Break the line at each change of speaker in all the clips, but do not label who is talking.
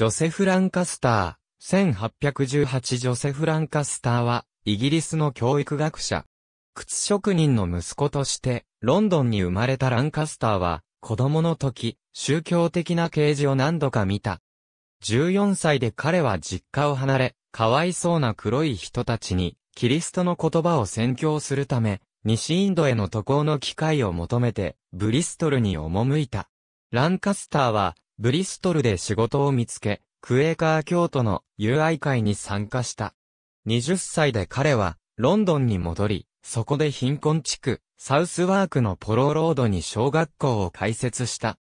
ジョセフ・ランカスター。1818ジョセフ・ランカスターは、イギリスの教育学者。靴職人の息子として、ロンドンに生まれたランカスターは、子供の時、宗教的な啓示を何度か見た。14歳で彼は実家を離れ、かわいそうな黒い人たちに、キリストの言葉を宣教するため、西インドへの渡航の機会を求めて、ブリストルに赴いた。ランカスターは、ブリストルで仕事を見つけ、クエーカー教徒の友愛会に参加した。20歳で彼は、ロンドンに戻り、そこで貧困地区、サウスワークのポロロードに小学校を開設した。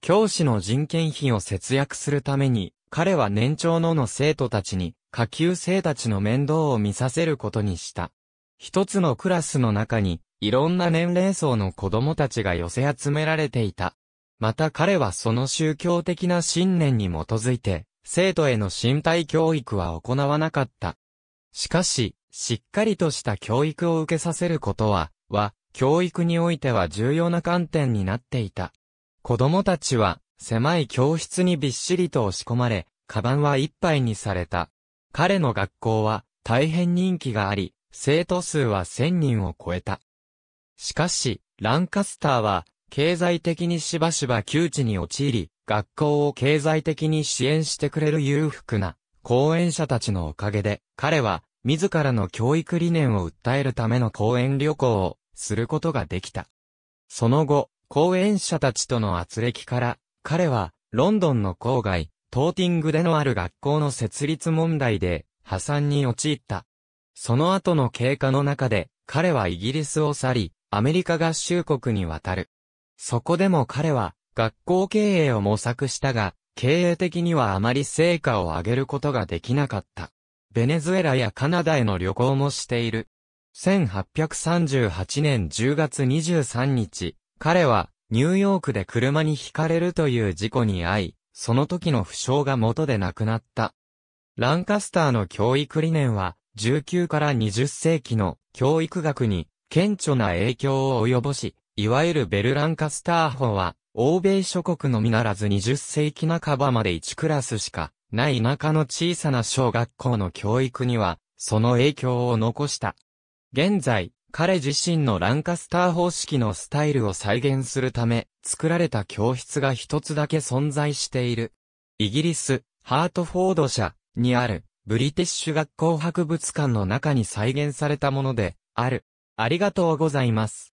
教師の人件費を節約するために、彼は年長のの生徒たちに、下級生たちの面倒を見させることにした。一つのクラスの中に、いろんな年齢層の子供たちが寄せ集められていた。また彼はその宗教的な信念に基づいて、生徒への身体教育は行わなかった。しかし、しっかりとした教育を受けさせることは、は、教育においては重要な観点になっていた。子供たちは、狭い教室にびっしりと押し込まれ、カバンは一杯にされた。彼の学校は、大変人気があり、生徒数は1000人を超えた。しかし、ランカスターは、経済的にしばしば窮地に陥り、学校を経済的に支援してくれる裕福な講演者たちのおかげで、彼は自らの教育理念を訴えるための講演旅行をすることができた。その後、講演者たちとの圧力から、彼はロンドンの郊外、トーティングでのある学校の設立問題で破産に陥った。その後の経過の中で、彼はイギリスを去り、アメリカ合衆国に渡る。そこでも彼は、学校経営を模索したが、経営的にはあまり成果を上げることができなかった。ベネズエラやカナダへの旅行もしている。1838年10月23日、彼はニューヨークで車にひかれるという事故に遭い、その時の負傷が元で亡くなった。ランカスターの教育理念は、19から20世紀の教育学に顕著な影響を及ぼし、いわゆるベルランカスター法は、欧米諸国のみならず20世紀半ばまで1クラスしかない田舎の小さな小学校の教育には、その影響を残した。現在、彼自身のランカスター方式のスタイルを再現するため、作られた教室が一つだけ存在している。イギリス、ハートフォード社にある、ブリティッシュ学校博物館の中に再現されたもので、ある。ありがとうございます。